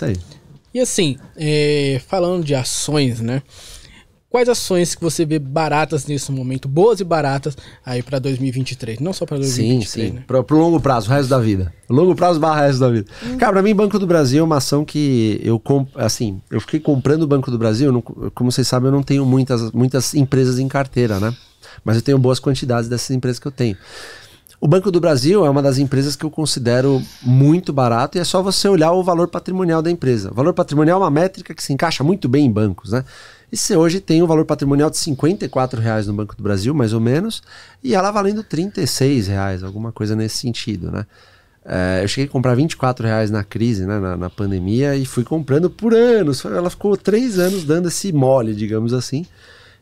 Isso aí. E assim, é, falando de ações, né? Quais ações que você vê baratas nesse momento, boas e baratas, aí para 2023? Não só para 2023, sim, sim. né? Pro, pro longo prazo, o resto da vida. Longo prazo barra resto da vida. Hum. Cara, pra mim, Banco do Brasil é uma ação que eu, assim, eu fiquei comprando o Banco do Brasil, não, como vocês sabem, eu não tenho muitas, muitas empresas em carteira, né? Mas eu tenho boas quantidades dessas empresas que eu tenho. O Banco do Brasil é uma das empresas que eu considero muito barato e é só você olhar o valor patrimonial da empresa. O valor patrimonial é uma métrica que se encaixa muito bem em bancos, né? E você hoje tem um valor patrimonial de 54 reais no Banco do Brasil, mais ou menos, e ela valendo 36 reais, alguma coisa nesse sentido, né? É, eu cheguei a comprar 24 reais na crise, né, na, na, pandemia, e fui comprando por anos. Ela ficou três anos dando esse mole, digamos assim.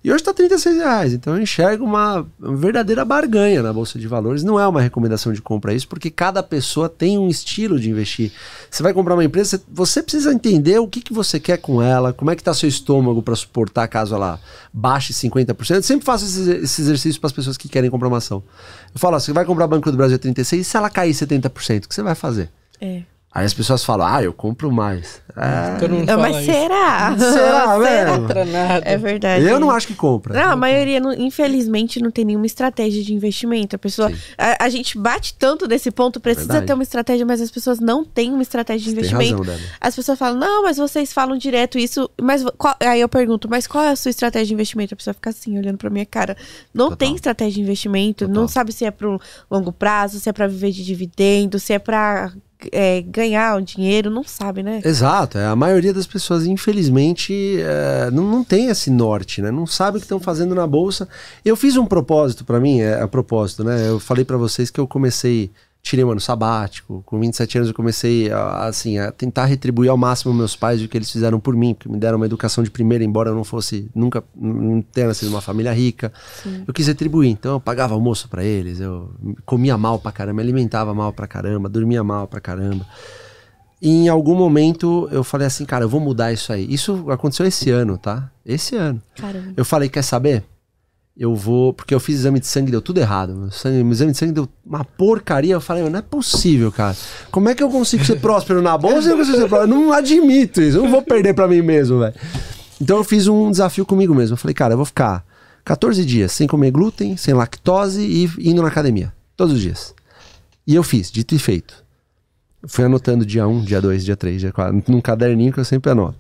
E hoje está 36 reais. Então eu enxergo uma, uma, verdadeira barganha na Bolsa de Valores. Não é uma recomendação de compra isso, porque cada pessoa tem um estilo de investir. Você vai comprar uma empresa, você precisa entender o que, que você quer com ela, como é que está seu estômago para suportar caso ela baixe 50%. Eu sempre faço esse, esse exercício para as pessoas que querem comprar uma ação. Eu falo, ó, você vai comprar Banco do Brasil a 36, e se ela cair 70%, o que você vai fazer? É. Aí as pessoas falam, ah, eu compro mais. É, é mas ah, será? Será, velho? É verdade. Eu não acho que compra. Não, a maioria, não, infelizmente, não tem nenhuma estratégia de investimento. A pessoa. A, a, gente bate tanto nesse ponto, precisa ter uma estratégia, mas as pessoas não têm uma estratégia de investimento. Razão, as pessoas falam, não, mas vocês falam direto isso. Mas qual, aí eu pergunto, mas qual é a sua estratégia de investimento? A pessoa fica assim, olhando pra minha cara. Não Total. tem estratégia de investimento, Total. não sabe se é pro longo prazo, se é pra viver de dividendo, se é pra é, ganhar um dinheiro, não sabe, né? Exato. É, a maioria das pessoas, infelizmente, é, não, não tem esse norte, né? Não sabe o que estão fazendo na bolsa. Eu fiz um propósito para mim, é, a propósito, né? Eu falei para vocês que eu comecei tirei um ano sabático. Com 27 anos eu comecei a, assim, a tentar retribuir ao máximo meus pais o que eles fizeram por mim, porque me deram uma educação de primeira, embora eu não fosse, nunca não tenha sido uma família rica. Sim. Eu quis retribuir, então eu pagava almoço para eles, eu comia mal pra caramba, alimentava mal pra caramba, dormia mal pra caramba. E em algum momento eu falei assim, cara, eu vou mudar isso aí. Isso aconteceu esse ano, tá? Esse ano. Caramba. Eu falei, quer saber? eu vou. Porque eu fiz exame de sangue, deu tudo errado. Meu, sangue, meu exame de sangue deu uma porcaria. Eu falei, não é possível, cara. Como é que eu consigo ser próspero na bolsa? É eu consigo ser próspero. Eu não admito isso. Eu não vou perder para mim mesmo, velho. Então eu fiz um desafio comigo mesmo. Eu falei, cara, eu vou ficar 14 dias sem comer glúten, sem lactose e indo na academia. Todos os dias. E eu fiz, dito e feito. Fui anotando dia 1, dia 2, dia 3, dia 4, num caderninho que eu sempre anoto.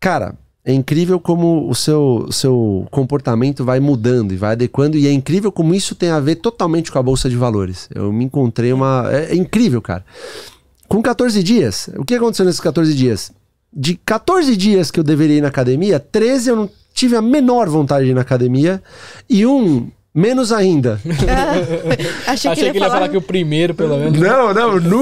Cara, é incrível como o seu, seu comportamento vai mudando e vai adequando, e é incrível como isso tem a ver totalmente com a Bolsa de Valores. Eu me encontrei uma. É, é incrível, cara. Com 14 dias, o que aconteceu nesses 14 dias? De 14 dias que eu deveria ir na academia, 13 eu não tive a menor vontade de ir na academia, e um Menos ainda. Ah, achei, achei que, ele ia, que ele ia falar... que o primeiro, pelo menos. Não, não, nunca.